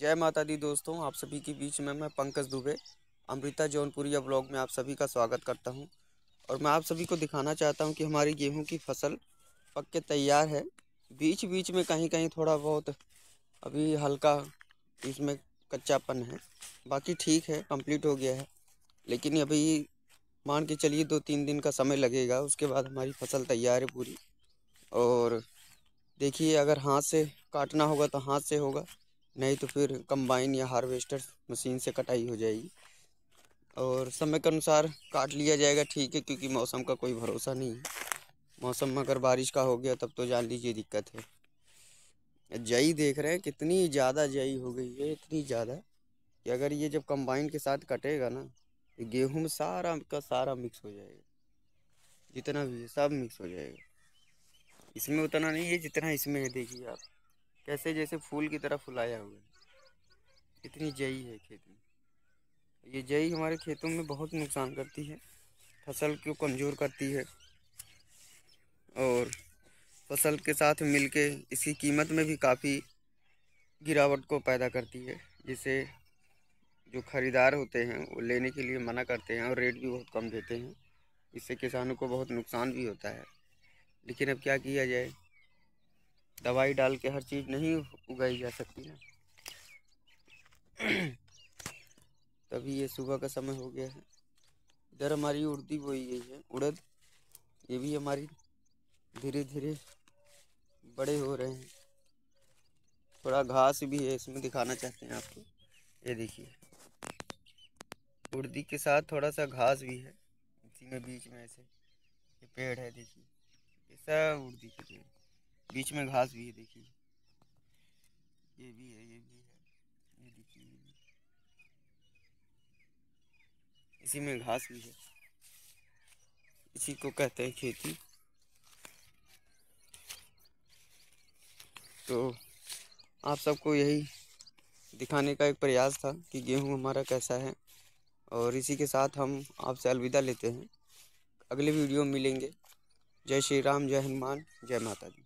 जय माता दी दोस्तों आप सभी के बीच में मैं पंकज दुबे अमृता जौनपुरिया ब्लॉग में आप सभी का स्वागत करता हूं और मैं आप सभी को दिखाना चाहता हूं कि हमारी गेहूं की फसल पक के तैयार है बीच बीच में कहीं कहीं थोड़ा बहुत अभी हल्का इसमें कच्चापन है बाकी ठीक है कंप्लीट हो गया है लेकिन अभी मान के चलिए दो तीन दिन का समय लगेगा उसके बाद हमारी फसल तैयार है पूरी और देखिए अगर हाथ से काटना होगा तो हाथ से होगा नहीं तो फिर कंबाइन या हार्वेस्टर मशीन से कटाई हो जाएगी और समय के अनुसार काट लिया जाएगा ठीक है क्योंकि मौसम का कोई भरोसा नहीं है मौसम में अगर बारिश का हो गया तब तो जान लीजिए दिक्कत है जई देख रहे हैं कितनी ज़्यादा जई हो गई है इतनी ज़्यादा कि अगर ये जब कंबाइन के साथ कटेगा ना तो गेहूँ सारा का सारा मिक्स हो जाएगा जितना भी है सब मिक्स हो जाएगा इसमें उतना नहीं है जितना इसमें है देखिए आप कैसे जैसे फूल की तरह फुलाया हुआ है इतनी जई है खेत में ये जई हमारे खेतों में बहुत नुकसान करती है फसल को कमज़ोर करती है और फसल के साथ मिलके इसकी कीमत में भी काफ़ी गिरावट को पैदा करती है जिससे जो ख़रीदार होते हैं वो लेने के लिए मना करते हैं और रेट भी बहुत कम देते हैं इससे किसानों को बहुत नुकसान भी होता है लेकिन अब क्या किया जाए दवाई डाल के हर चीज़ नहीं उगाई जा सकती ना तभी ये सुबह का समय हो गया है इधर हमारी उड़दी बोई गई है उड़द ये भी हमारी धीरे धीरे बड़े हो रहे हैं थोड़ा घास भी है इसमें दिखाना चाहते हैं आपको ये देखिए उड़दी के साथ थोड़ा सा घास भी है इसी में बीच में ऐसे ये पेड़ है देखिए ऐसा उड़दी के पेड़ बीच में घास भी है देखिए ये भी है ये भी है ये देखिए इसी में घास भी है इसी को कहते हैं खेती तो आप सबको यही दिखाने का एक प्रयास था कि गेहूं हमारा कैसा है और इसी के साथ हम आपसे अलविदा लेते हैं अगले वीडियो में मिलेंगे जय श्री राम जय हनुमान जय माता दी